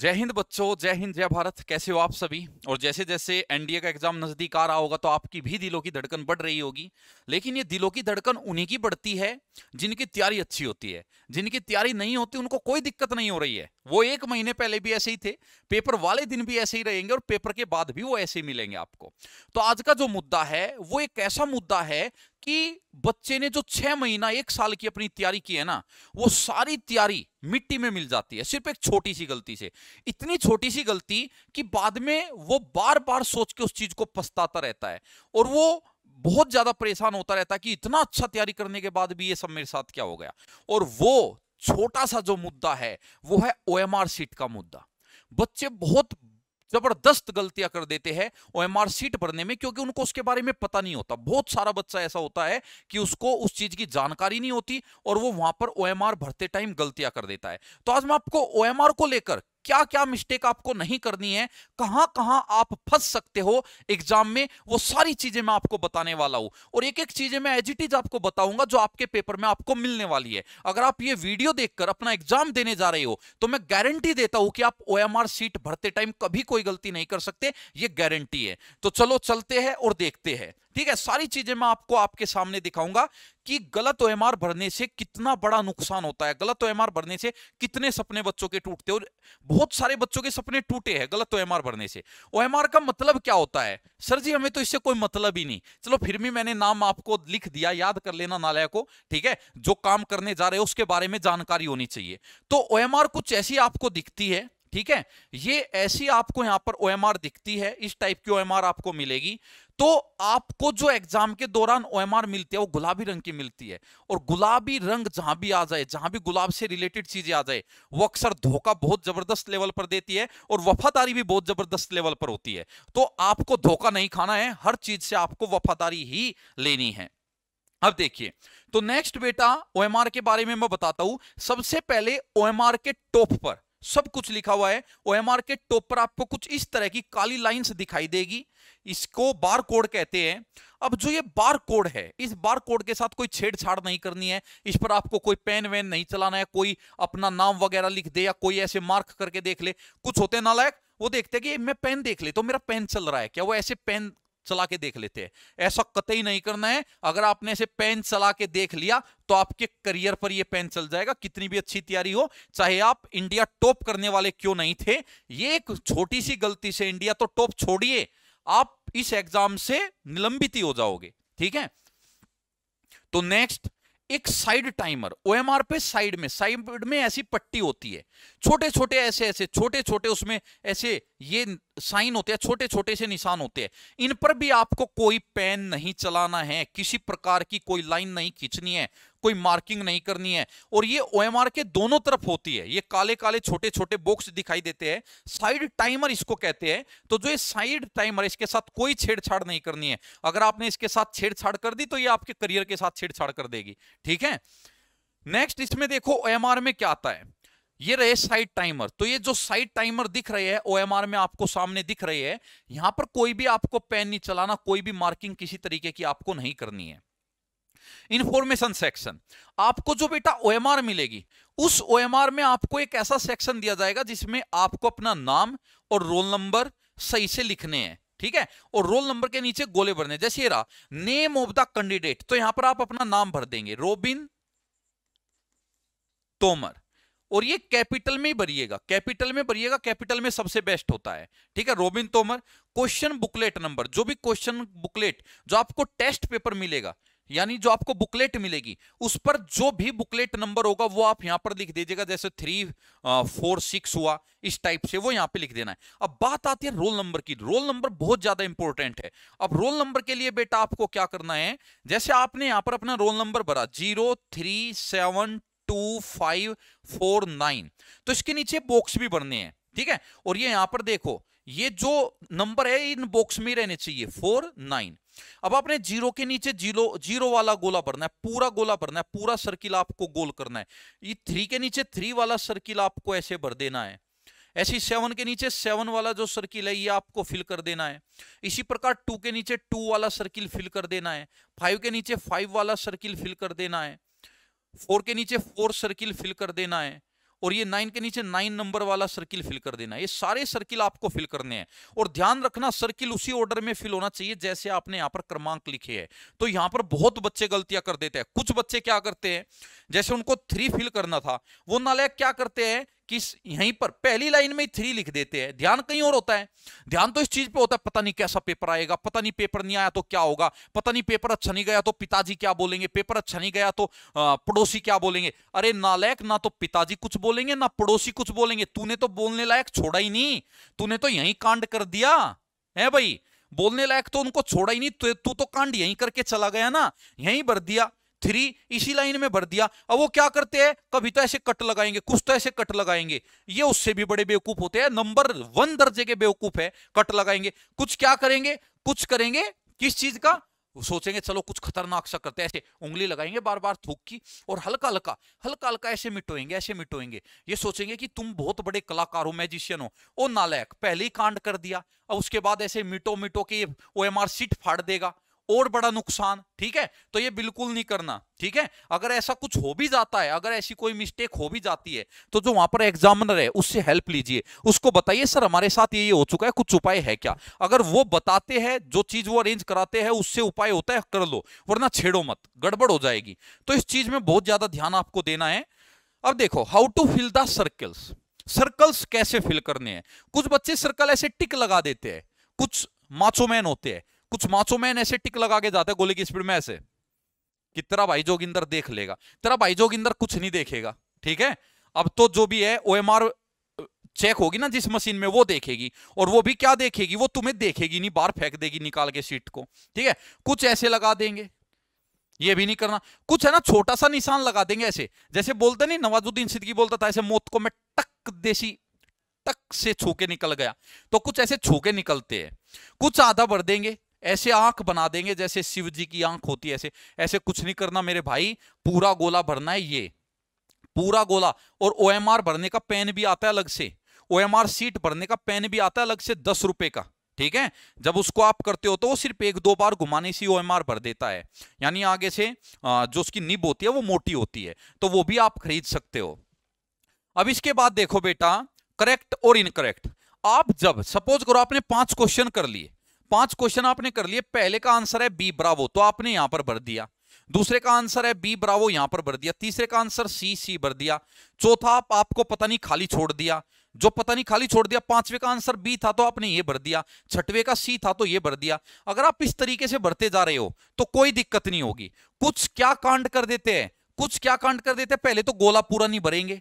जय हिंद बच्चों जय हिंद जय भारत कैसे हो आप सभी और जैसे जैसे एनडीए का एग्जाम नजदीक आ रहा होगा तो आपकी भी दिलों की धड़कन बढ़ रही होगी लेकिन ये दिलों की धड़कन उन्हीं की बढ़ती है जिनकी तैयारी अच्छी होती है जिनकी तैयारी नहीं होती उनको कोई दिक्कत नहीं हो रही है वो एक महीने पहले भी ऐसे ही थे पेपर वाले दिन भी ऐसे ही रहेंगे और पेपर के बाद भी वो ऐसे ही मिलेंगे आपको तो आज का जो मुद्दा है वो एक ऐसा मुद्दा है कि बच्चे ने जो छह महीना एक साल की अपनी तैयारी की है ना वो सारी तैयारी मिट्टी में मिल जाती है सिर्फ एक छोटी सी गलती से इतनी छोटी सी गलती कि बाद में वो बार बार सोच के उस चीज को पछताता रहता है और वो बहुत ज्यादा परेशान होता रहता है कि इतना अच्छा तैयारी करने के बाद भी ये सब मेरे साथ क्या हो गया और वो छोटा सा जो मुद्दा है वो है ओ सीट का मुद्दा बच्चे बहुत जबरदस्त गलतियां कर देते हैं ओएमआर सीट भरने में क्योंकि उनको उसके बारे में पता नहीं होता बहुत सारा बच्चा ऐसा होता है कि उसको उस चीज की जानकारी नहीं होती और वो वहां पर ओएमआर भरते टाइम गलतियां कर देता है तो आज मैं आपको ओएमआर को लेकर क्या क्या मिस्टेक आपको नहीं करनी है कहां कहां आप फंस सकते हो एग्जाम में वो सारी चीजें मैं आपको बताने वाला हूं और एक एक चीजें मैं एज इट इज आपको बताऊंगा जो आपके पेपर में आपको मिलने वाली है अगर आप ये वीडियो देखकर अपना एग्जाम देने जा रहे हो तो मैं गारंटी देता हूं कि आप ओ सीट भरते टाइम कभी कोई गलती नहीं कर सकते ये गारंटी है तो चलो चलते हैं और देखते हैं ठीक है सारी चीजें मैं आपको आपके सामने दिखाऊंगा कि गलत ओ भरने से कितना बड़ा नुकसान होता है गलत ओ भरने से कितने सपने बच्चों के टूटते और बहुत सारे बच्चों के सपने टूटे हैं गलत ओ भरने से ओ का मतलब क्या होता है सर जी हमें तो इससे कोई मतलब ही नहीं चलो फिर भी मैंने नाम आपको लिख दिया याद कर लेना नालय को ठीक है जो काम करने जा रहे हो उसके बारे में जानकारी होनी चाहिए तो ओ कुछ ऐसी आपको दिखती है ठीक है ये ऐसी आपको यहां पर ओ दिखती है इस टाइप की ओ आपको मिलेगी तो आपको जो एग्जाम के दौरान ओएमआर मिलती है वो गुलाबी रंग की मिलती है और गुलाबी रंग जहां भी आ जाए जहां भी गुलाब से रिलेटेड चीजें आ जाए वो अक्सर धोखा बहुत जबरदस्त लेवल पर देती है और वफादारी भी बहुत जबरदस्त लेवल पर होती है तो आपको धोखा नहीं खाना है हर चीज से आपको वफादारी ही लेनी है अब देखिए तो नेक्स्ट बेटा ओएमआर के बारे में मैं बताता हूं सबसे पहले ओएमआर के टॉप पर सब कुछ लिखा हुआ है ओएमआर के टॉप पर आपको कुछ इस तरह की काली लाइंस दिखाई देगी इसको बार कोड कहते हैं अब जो ये बार कोड है इस बार कोड के साथ कोई छेड़छाड़ नहीं करनी है इस पर आपको कोई पेन वेन नहीं चलाना है कोई अपना नाम वगैरह लिख दे या कोई ऐसे मार्क करके देख ले कुछ होते नालायक वो देखते हैं कि मैं पेन देख ले तो मेरा पेन चल रहा है क्या वो ऐसे पेन चला के देख लेते हैं ऐसा कतई नहीं करना है अगर आपने ऐसे पेन चला के देख लिया तो आपके करियर पर यह पेन चल जाएगा कितनी भी अच्छी तैयारी हो चाहे आप इंडिया टॉप करने वाले क्यों नहीं थे ये एक छोटी सी गलती से इंडिया तो टॉप छोड़िए आप इस एग्जाम से निलंबित ही हो जाओगे ठीक है तो नेक्स्ट एक साइड टाइमर ओएमआर पे साइड में साइड में ऐसी पट्टी होती है छोटे छोटे ऐसे ऐसे छोटे छोटे उसमें ऐसे ये साइन होते हैं छोटे छोटे से निशान होते हैं इन पर भी आपको कोई पेन नहीं चलाना है किसी प्रकार की कोई लाइन नहीं खींचनी है कोई मार्किंग नहीं करनी है और ये ओ के दोनों तरफ होती है ये काले काले छोटे छोटे बॉक्स दिखाई देते हैं साइड टाइमर इसको कहते हैं तो जो ये साइड टाइमर इसके साथ कोई छेड़छाड़ नहीं करनी है अगर आपने इसके साथ छेड़छाड़ कर दी तो ये आपके करियर के साथ छेड़छाड़ कर देगी ठीक है नेक्स्ट इसमें देखो ओ में क्या आता है ये रहे साइड टाइमर तो ये जो साइड टाइमर दिख रहे हैं ओएमआर में आपको सामने दिख रहे हैं यहां पर कोई भी आपको पेन नहीं चलाना कोई भी मार्किंग किसी तरीके की आपको नहीं करनी है इन्फॉर्मेशन सेक्शन आपको जो बेटा ओएमआर मिलेगी उस ओएमआर में आपको एक ऐसा सेक्शन दिया जाएगा जिसमें आपको अपना नाम और रोल नंबर सही से लिखने हैं ठीक है और रोल नंबर के नीचे गोले भरने जैसे ये रहा नेम ऑफ द कैंडिडेट तो यहां पर आप अपना नाम भर देंगे रोबिन तोमर और ये कैपिटल में ही भरिएगा कैपिटल में भरिएगा कैपिटल में सबसे बेस्ट होता है ठीक है Robin Tomar question booklet number जो भी क्वेश्चन बुकलेट जो आपको टेस्ट पेपर मिलेगा यानी जो आपको बुकलेट मिलेगी उस पर जो भी बुकलेट नंबर होगा वो आप यहां पर लिख दीजिएगा जैसे थ्री फोर सिक्स हुआ इस टाइप से वो यहां पे लिख देना है अब बात आती है रोल नंबर की रोल नंबर बहुत ज्यादा इंपॉर्टेंट है अब रोल नंबर के लिए बेटा आपको क्या करना है जैसे आपने यहां पर अपना रोल नंबर भरा zero three seven two five four nine तो इसके नीचे बॉक्स भी भरने हैं ठीक है और ये यहां पर देखो ये जो नंबर है इन बॉक्स में रहने चाहिए फोर नाइन अब आपने जीरो के नीचे जीरो जीरो वाला गोला भरना है पूरा गोला भरना है पूरा सर्किल आपको गोल करना है ये थ्री के नीचे थ्री वाला सर्किल आपको ऐसे भर देना है ऐसी सेवन के नीचे सेवन वाला जो सर्किल है ये आपको फिल कर देना है इसी प्रकार टू के नीचे टू वाला सर्किल फिल कर देना है फाइव के नीचे फाइव वाला सर्किल फिल कर देना है फोर के नीचे फोर सर्किल फिल कर देना है और ये नाइन के नीचे नाइन नंबर वाला सर्किल फिल कर देना ये सारे सर्किल आपको फिल करने हैं और ध्यान रखना सर्किल उसी ऑर्डर में फिल होना चाहिए जैसे आपने यहां पर क्रमांक लिखे हैं तो यहां पर बहुत बच्चे गलतियां कर देते हैं कुछ बच्चे क्या करते हैं जैसे उनको थ्री फिल करना था वो नालायक क्या करते हैं कि यहीं पर पहली लाइन में थ्री लिख देते हैं ध्यान कहीं और होता है ध्यान तो इस चीज पे होता है पता नहीं कैसा पेपर आएगा पता नहीं पेपर नहीं आया तो क्या होगा पता नहीं पेपर अच्छा नहीं गया तो पिताजी क्या बोलेंगे पेपर अच्छा नहीं गया तो पड़ोसी क्या बोलेंगे अरे नालायक ना तो पिताजी कुछ बोलेंगे ना पड़ोसी कुछ बोलेंगे तूने तो बोलने लायक छोड़ा ही नहीं तूने तो यही कांड कर दिया है भाई बोलने लायक तो उनको छोड़ा ही नहीं तू तो कांड यही करके चला गया ना यही भर दिया थ्री इसी लाइन में भर दिया अब वो क्या करते हैं कभी तो ऐसे कट लगाएंगे कुछ तो ऐसे कट लगाएंगे ये उससे भी बड़े बेवकूफ होते हैं नंबर वन दर्जे के बेवकूफ है कट लगाएंगे कुछ क्या करेंगे कुछ करेंगे किस चीज का सोचेंगे चलो कुछ खतरनाक सा करते हैं ऐसे उंगली लगाएंगे बार बार थूक की और हल्का हल्का हल्का हल्का ऐसे मिटोएंगे ऐसे मिटोएंगे ये सोचेंगे कि तुम बहुत बड़े कलाकार हो मैजिशियन हो ओ नालायक पहले ही कांड कर दिया अब उसके बाद ऐसे मिटो मिटो के ओ एम आर सीट फाड़ देगा और बड़ा नुकसान ठीक है तो ये बिल्कुल नहीं करना ठीक है अगर ऐसा कुछ हो भी जाता है अगर ऐसी कोई मिस्टेक हो भी जाती है तो जो वहां पर एग्जामिनर है उससे हेल्प लीजिए उसको बताइए सर हमारे साथ ये हो चुका है कुछ उपाय है क्या अगर वो बताते हैं जो चीज वो अरेंज कराते हैं उससे उपाय होता है कर लो वरना छेड़ो मत गड़बड़ हो जाएगी तो इस चीज में बहुत ज्यादा ध्यान आपको देना है अब देखो how to fill the circles circles कैसे फिल करने हैं कुछ बच्चे सर्कल ऐसे टिक लगा देते हैं कुछ माचोमैन होते हैं कुछ माचो मैन ऐसे टिक लगा के जाते गोली की स्पीड में ऐसे कि तेरा भाई जोगिंदर देख लेगा तेरा भाई जोगिंदर कुछ नहीं देखेगा ठीक है अब तो जो भी है ओ चेक होगी ना जिस मशीन में वो देखेगी और वो भी क्या देखेगी वो तुम्हें देखेगी नहीं बाहर फेंक देगी निकाल के सीट को ठीक है कुछ ऐसे लगा देंगे ये भी नहीं करना कुछ है ना छोटा सा निशान लगा देंगे ऐसे जैसे बोलते नहीं नवाजुद्दीन सिद्दीकी बोलता था ऐसे मौत को मैं टक देसी टक से छूके निकल गया तो कुछ ऐसे छूके निकलते हैं कुछ आधा भर देंगे ऐसे आंख बना देंगे जैसे शिव जी की आंख होती है ऐसे ऐसे कुछ नहीं करना मेरे भाई पूरा गोला भरना है ये पूरा गोला और ओ भरने का पेन भी आता है अलग से ओ सीट भरने का पेन भी आता है अलग से दस रुपए का ठीक है जब उसको आप करते हो तो वो सिर्फ एक दो बार घुमाने से ओ भर देता है यानी आगे से जो उसकी निब होती है वो मोटी होती है तो वो भी आप खरीद सकते हो अब इसके बाद देखो बेटा करेक्ट और इनकरेक्ट आप जब सपोज करो आपने पांच क्वेश्चन कर लिए पांच क्वेश्चन आपने कर लिए पहले का आंसर है बी ब्रावो तो आपने यहां पर भर दिया दूसरे का आंसर है बी ब्रावो यहां पर भर दिया तीसरे का आंसर सी सी भर दिया चौथा आप आपको पता नहीं खाली छोड़ दिया जो पता नहीं खाली छोड़ दिया पांचवे का आंसर बी था तो आपने ये भर दिया छठवे का सी था तो ये भर दिया अगर आप इस तरीके से भरते जा रहे हो तो कोई दिक्कत नहीं होगी कुछ क्या कांड कर देते हैं कुछ क्या कांड कर देते हैं पहले तो गोला पूरा नहीं भरेंगे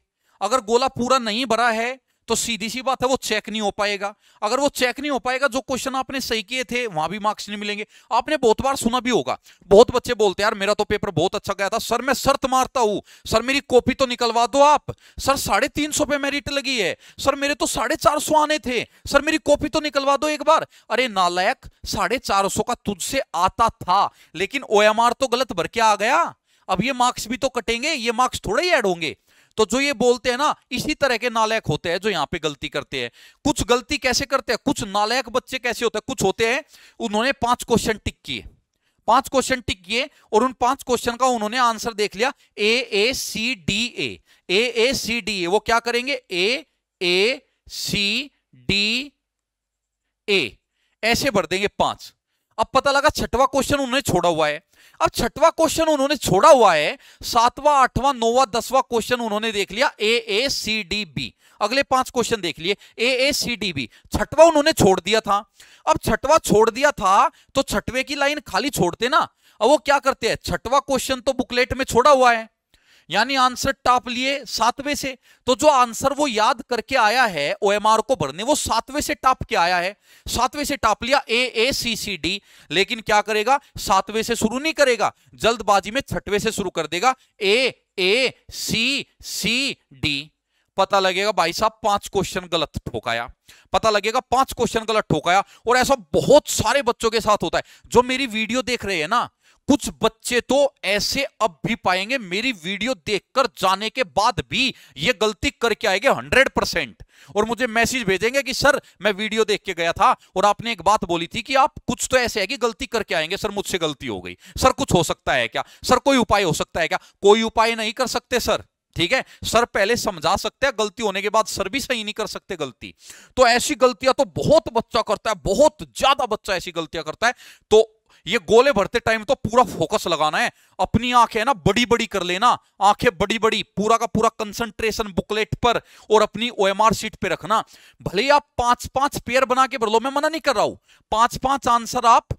अगर गोला पूरा नहीं भरा है तो सीधी सी बात है वो चेक नहीं हो पाएगा अगर वो चेक नहीं हो पाएगा जो क्वेश्चन आपने सही किए थे वहां भी मार्क्स नहीं मिलेंगे आपने बहुत बार सुना भी होगा बहुत बच्चे बोलते हैं यार मेरा तो पेपर बहुत अच्छा गया था सर मैं शर्त मारता हूं सर मेरी कॉपी तो निकलवा दो आप सर साढ़े तीन सौ पे मेरिट लगी है सर मेरे तो साढ़े चार सौ आने थे सर मेरी कॉपी तो निकलवा दो एक बार अरे नालायक साढ़े चार सौ का तुझसे आता था लेकिन ओ तो गलत भर के आ गया अब ये मार्क्स भी तो कटेंगे ये मार्क्स थोड़े ही ऐड होंगे तो जो ये बोलते हैं ना इसी तरह के नालायक होते हैं जो यहाँ पे गलती करते हैं कुछ गलती कैसे करते हैं कुछ नालायक बच्चे कैसे होते हैं कुछ होते हैं उन्होंने पांच क्वेश्चन टिक किए पांच क्वेश्चन टिक किए और उन पांच क्वेश्चन का उन्होंने आंसर देख लिया ए ए C D A A A C D A वो क्या करेंगे ए ए सी डी ए ऐसे भर देंगे पांच अब पता लगा छठवा क्वेश्चन उन्होंने छोड़ा हुआ है अब छठवा क्वेश्चन उन्होंने छोड़ा हुआ है सातवां आठवां नौवां दसवां क्वेश्चन उन्होंने देख लिया ए ए सी डी बी अगले पांच क्वेश्चन देख लिए ए ए सी डी बी छठवा उन्होंने छोड़ दिया था अब छठवा छोड़ दिया था तो छठवे की लाइन खाली छोड़ते ना अब वो क्या करते हैं छठवा क्वेश्चन तो बुकलेट में छोड़ा हुआ है यानी आंसर टॉप लिए सातवें से तो जो आंसर वो याद करके आया है ओएमआर को भरने वो सातवें से टाप के आया है सातवें से टाप लिया ए ए सी सी डी लेकिन क्या करेगा सातवें से शुरू नहीं करेगा जल्दबाजी में छठवें से शुरू कर देगा ए ए सी सी डी पता लगेगा भाई साहब पांच क्वेश्चन गलत ठोकाया पता लगेगा पांच क्वेश्चन गलत ठोकाया और ऐसा बहुत सारे बच्चों के साथ होता है जो मेरी वीडियो देख रहे हैं ना कुछ बच्चे तो ऐसे अब भी पाएंगे मेरी वीडियो देखकर जाने के बाद भी ये गलती करके आएंगे हंड्रेड परसेंट और मुझे मैसेज भेजेंगे कि सर मैं वीडियो देख के गया था और आपने एक बात बोली थी कि आप कुछ तो ऐसे है कि गलती करके आएंगे सर मुझसे गलती हो गई सर कुछ हो सकता है क्या सर कोई उपाय हो सकता है क्या कोई उपाय नहीं कर सकते सर ठीक है सर पहले समझा सकते हैं गलती होने के बाद सर भी सही नहीं कर सकते गलती तो ऐसी गलतियां तो बहुत बच्चा करता है बहुत ज्यादा बच्चा ऐसी गलतियां करता है तो ये गोले भरते टाइम तो पूरा फोकस लगाना है अपनी आंखें ना बड़ी बड़ी कर लेना आंखें बड़ी बड़ी पूरा का पूरा कंसंट्रेशन बुकलेट पर और अपनी ओएमआर सीट पे रखना भले आप पांच पांच पेयर बना के भर लो मैं मना नहीं कर रहा हूं पांच पांच आंसर आप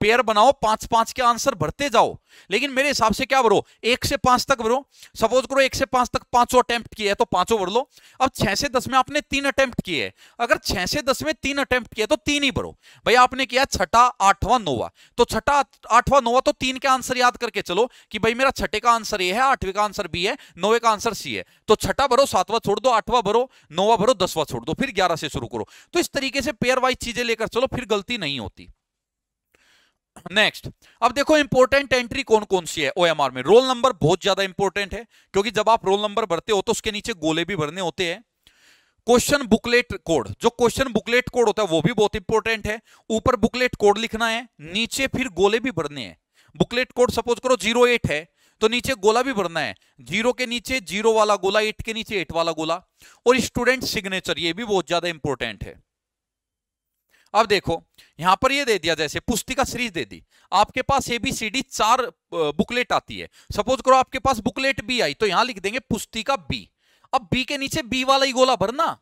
पेयर बनाओ पांच पांच के आंसर भरते जाओ लेकिन मेरे हिसाब से क्या भरो एक से पांच तक भरो सपोज करो एक से पांच तक पांचों अटेम्प्ट किए तो पांचों भर लो अब छह से दस में आपने तीन अटेम्प्ट किए अगर छह से दस में तीन अटेम्प्ट किए तो तीन ही भरो भाई आपने किया छठा आठवां नोवा तो छठा आठवां नोवा तो तीन के आंसर याद करके चलो कि भाई मेरा छठे का आंसर ए है आठवें का आंसर बी है नोवे का आंसर सी है तो छठा भरो सातवा छोड़ दो आठवा भरो नोवा भरो दसवा छोड़ दो फिर ग्यारह से शुरू करो तो इस तरीके से पेयर वाइज चीजें लेकर चलो फिर गलती नहीं होती नेक्स्ट अब देखो इंपोर्टेंट एंट्री कौन कौन सी है ओएमआर में रोल नंबर बहुत ज्यादा इंपोर्टेंट है क्योंकि जब आप रोल नंबर भरते हो तो उसके नीचे गोले भी भरने होते हैं क्वेश्चन बुकलेट कोड जो क्वेश्चन बुकलेट कोड होता है वो भी बहुत इंपॉर्टेंट है ऊपर बुकलेट कोड लिखना है नीचे फिर गोले भी भरने हैं बुकलेट कोड सपोज करो जीरो एट है तो नीचे गोला भी भरना है जीरो के नीचे जीरो वाला गोला एट के नीचे एट वाला गोला और स्टूडेंट सिग्नेचर ये भी बहुत ज्यादा इंपॉर्टेंट है अब देखो यहां पर ये दे दिया जैसे पुस्तिका सीरीज दे दी आपके पास एबीसीडी चार बुकलेट आती है सपोज करो आपके पास बुकलेट बी आई तो यहां लिख देंगे पुस्तिका बी अब बी के नीचे बी वाला ही गोला भरना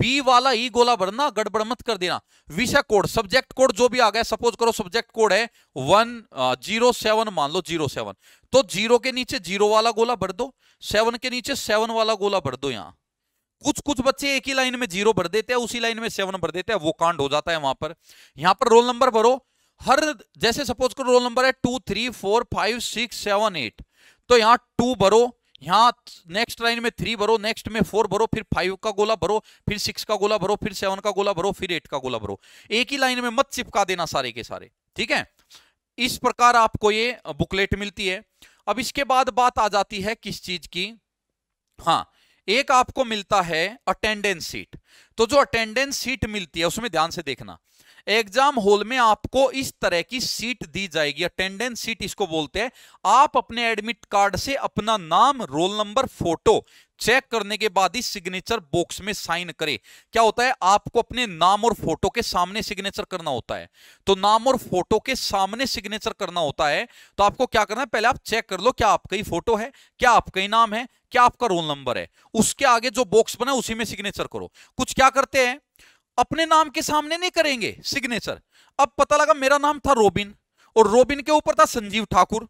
बी वाला ही गोला भरना गड़बड़ मत कर देना विषय कोड सब्जेक्ट कोड जो भी आ गया सपोज करो सब्जेक्ट कोड है वन जीरो सेवन मान लो जीरो सेवन तो जीरो के नीचे जीरो वाला गोला भर दो सेवन के नीचे सेवन वाला गोला भर दो यहां कुछ कुछ बच्चे एक ही लाइन में जीरो भर देते हैं उसी लाइन में सेवन भर देते हैं वो कांड हो जाता है वहां पर यहां पर रोल नंबर भरो हर जैसे सपोज करो रोल नंबर है two three four five six seven eight तो यहाँ टू भरो यहाँ नेक्स्ट लाइन में थ्री भरो नेक्स्ट में फोर भरो फिर फाइव का गोला भरो फिर सिक्स का गोला भरो फिर सेवन का गोला भरो फिर एट का गोला भरो एक ही लाइन में मत चिपका देना सारे के सारे ठीक है इस प्रकार आपको ये बुकलेट मिलती है अब इसके बाद बात आ जाती है किस चीज की हाँ एक आपको मिलता है अटेंडेंस सीट तो जो अटेंडेंस सीट मिलती है उसमें ध्यान से देखना एग्जाम हॉल में आपको इस तरह की सीट दी जाएगी अटेंडेंस सीट इसको बोलते हैं आप अपने एडमिट कार्ड से अपना नाम रोल नंबर फोटो चेक करने के बाद ही सिग्नेचर बॉक्स में साइन करें क्या होता है आपको अपने नाम और फोटो के सामने सिग्नेचर करना होता है तो नाम और फोटो के सामने सिग्नेचर करना होता है तो आपको क्या करना है पहले आप चेक कर लो क्या आपका ही फोटो है क्या आपका ही नाम है क्या आपका रोल नंबर है उसके आगे जो बॉक्स बना उसी में सिग्नेचर करो कुछ क्या करते हैं अपने नाम के सामने नहीं करेंगे सिग्नेचर अब पता लगा मेरा नाम था रोबिन और रोबिन के ऊपर था संजीव ठाकुर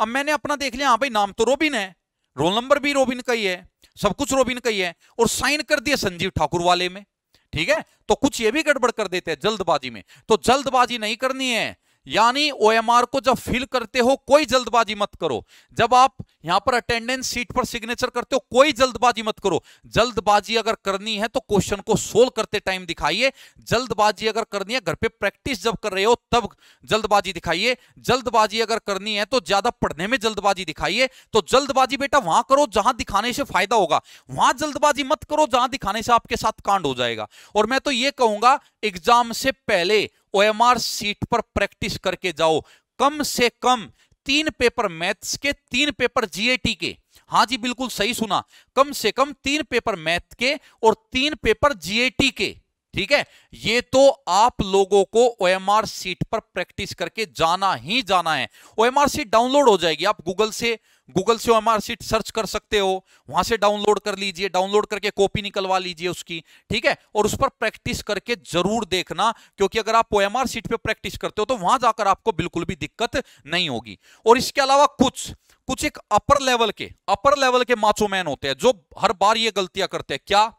अब मैंने अपना देख लिया हाँ भाई नाम तो रोबिन है रोल नंबर भी रोबिन का ही है सब कुछ रोबिन का ही है और साइन कर दिया संजीव ठाकुर वाले में ठीक है तो कुछ ये भी गड़बड़ कर देते हैं जल्दबाजी में तो जल्दबाजी नहीं करनी है यानी ओएमआर को जब फिल करते हो कोई जल्दबाजी मत करो जब आप यहां पर अटेंडेंस सीट पर सिग्नेचर करते हो कोई जल्दबाजी मत करो जल्दबाजी अगर करनी है तो क्वेश्चन को सोल्व करते टाइम दिखाइए जल्दबाजी अगर करनी है घर पे प्रैक्टिस जब कर रहे हो तब जल्दबाजी दिखाइए जल्दबाजी अगर करनी है तो ज्यादा पढ़ने में जल्दबाजी दिखाइए तो जल्दबाजी बेटा वहां करो जहां दिखाने से फायदा होगा वहां जल्दबाजी मत करो जहां दिखाने से आपके साथ कांड हो जाएगा और मैं तो ये कहूंगा एग्जाम से पहले ओएमआर सीट पर प्रैक्टिस करके जाओ कम से कम तीन पेपर मैथ्स के तीन पेपर जीएटी के हाँ जी बिल्कुल सही सुना कम से कम तीन पेपर मैथ के और तीन पेपर जीएटी के ठीक है ये तो आप लोगों को ओ एम आर सीट पर प्रैक्टिस करके जाना ही जाना है ओ आर सीट डाउनलोड हो जाएगी आप गूगल से गूगल से आर सीट सर्च कर सकते हो वहां से डाउनलोड कर लीजिए डाउनलोड करके कॉपी निकलवा लीजिए उसकी ठीक है और उस पर प्रैक्टिस करके जरूर देखना क्योंकि अगर आप ओ एम आर सीट पर प्रैक्टिस करते हो तो वहां जाकर आपको बिल्कुल भी दिक्कत नहीं होगी और इसके अलावा कुछ कुछ एक अपर लेवल के अपर लेवल के माचोमैन होते हैं जो हर बार ये गलतियां करते हैं क्या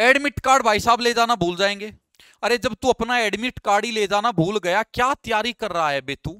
एडमिट कार्ड भाई साहब ले जाना भूल जाएंगे अरे जब तू अपना एडमिट कार्ड ही ले जाना भूल गया क्या तैयारी कर रहा है बेतू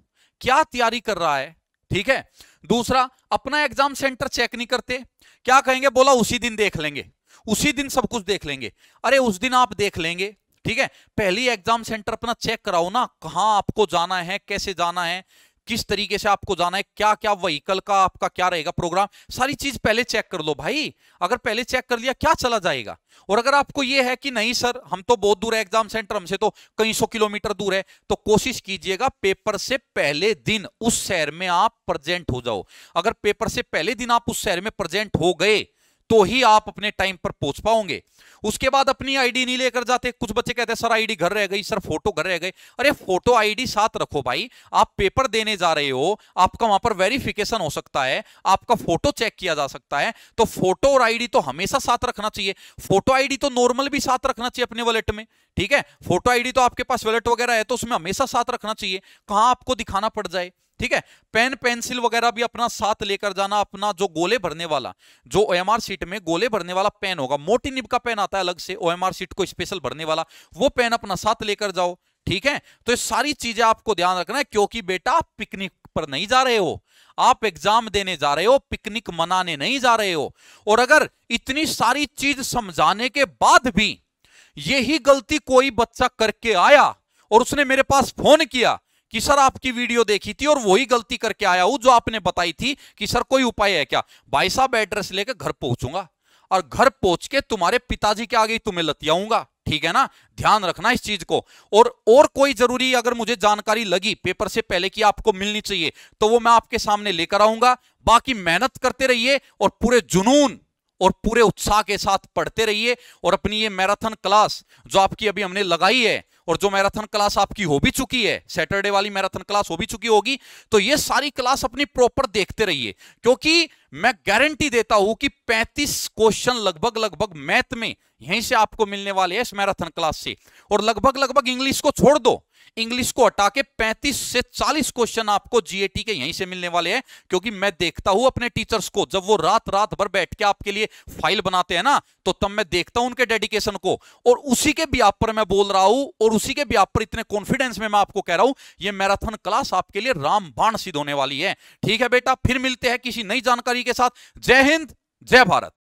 क्या तैयारी कर रहा है ठीक है दूसरा अपना एग्जाम सेंटर चेक नहीं करते क्या कहेंगे बोला उसी दिन देख लेंगे उसी दिन सब कुछ देख लेंगे अरे उस दिन आप देख लेंगे ठीक है पहली एग्जाम सेंटर अपना चेक कराओ ना कहा आपको जाना है कैसे जाना है किस तरीके से आपको जाना है क्या क्या व्हीकल का आपका क्या रहेगा प्रोग्राम सारी चीज पहले चेक कर लो भाई अगर पहले चेक कर लिया क्या चला जाएगा और अगर आपको यह है कि नहीं सर हम तो बहुत दूर है एग्जाम सेंटर हमसे तो कई सौ किलोमीटर दूर है तो कोशिश कीजिएगा पेपर से पहले दिन उस शहर में आप प्रेजेंट हो जाओ अगर पेपर से पहले दिन आप उस शहर में प्रेजेंट हो गए तो ही आप अपने टाइम पर पहुंच पाओगे उसके बाद अपनी आईडी नहीं लेकर जाते कुछ बच्चे कहते हैं सर आईडी घर रह गई सर फोटो घर रह गए अरे फोटो आईडी साथ रखो भाई आप पेपर देने जा रहे हो आपका वहां पर वेरिफिकेशन हो सकता है आपका फोटो चेक किया जा सकता है तो फोटो और आईडी तो हमेशा साथ रखना चाहिए फोटो आईडी तो नॉर्मल भी साथ रखना चाहिए अपने वॉलेट में ठीक है फोटो आईडी तो आपके पास वॉलेट वगैरह है तो उसमें हमेशा साथ रखना चाहिए कहां आपको दिखाना पड़ जाए ठीक है पेन पेंसिल वगैरह भी अपना साथ लेकर जाना अपना जो गोले भरने वाला जो ओ सीट में गोले भरने वाला पेन होगा मोटी निब का पेन आता है अलग से ओ सीट को स्पेशल भरने वाला वो पेन अपना साथ लेकर जाओ ठीक है तो ये सारी चीजें आपको ध्यान रखना है क्योंकि बेटा आप पिकनिक पर नहीं जा रहे हो आप एग्जाम देने जा रहे हो पिकनिक मनाने नहीं जा रहे हो और अगर इतनी सारी चीज समझाने के बाद भी यही गलती कोई बच्चा करके आया और उसने मेरे पास फोन किया कि सर आपकी वीडियो देखी थी और वही गलती करके आया हूं जो आपने बताई थी कि सर कोई उपाय है क्या भाई साहब एड्रेस लेकर घर पहुंचूंगा और घर पहुंच के तुम्हारे पिताजी के आगे तुम्हें लतियाऊंगा ठीक है ना ध्यान रखना इस चीज को और और कोई जरूरी अगर मुझे जानकारी लगी पेपर से पहले कि आपको मिलनी चाहिए तो वो मैं आपके सामने लेकर आऊंगा बाकी मेहनत करते रहिए और पूरे जुनून और पूरे उत्साह के साथ पढ़ते रहिए और अपनी ये मैराथन क्लास जो आपकी अभी हमने लगाई है और जो मैराथन क्लास आपकी हो भी चुकी है सैटरडे वाली मैराथन क्लास हो भी चुकी होगी तो ये सारी क्लास अपनी प्रॉपर देखते रहिए क्योंकि मैं गारंटी देता हूं कि 35 क्वेश्चन लगभग लगभग मैथ में यहीं से आपको मिलने वाले हैं इस मैराथन क्लास से और लगभग लगभग इंग्लिश को छोड़ दो इंग्लिश को हटा के 35 से 40 क्वेश्चन आपको जीएटी के यहीं से मिलने वाले हैं क्योंकि मैं देखता हूं अपने टीचर्स को जब वो रात रात भर बैठ के आपके लिए फाइल बनाते हैं ना तो तब मैं देखता हूं उनके डेडिकेशन को और उसी के ब्याप पर मैं बोल रहा हूं और उसी के ब्याप पर इतने कॉन्फिडेंस में मैं आपको कह रहा हूं ये मैराथन क्लास आपके लिए रामबाण सिद्ध होने वाली है ठीक है बेटा फिर मिलते हैं किसी नई जानकारी के साथ जय हिंद जय भारत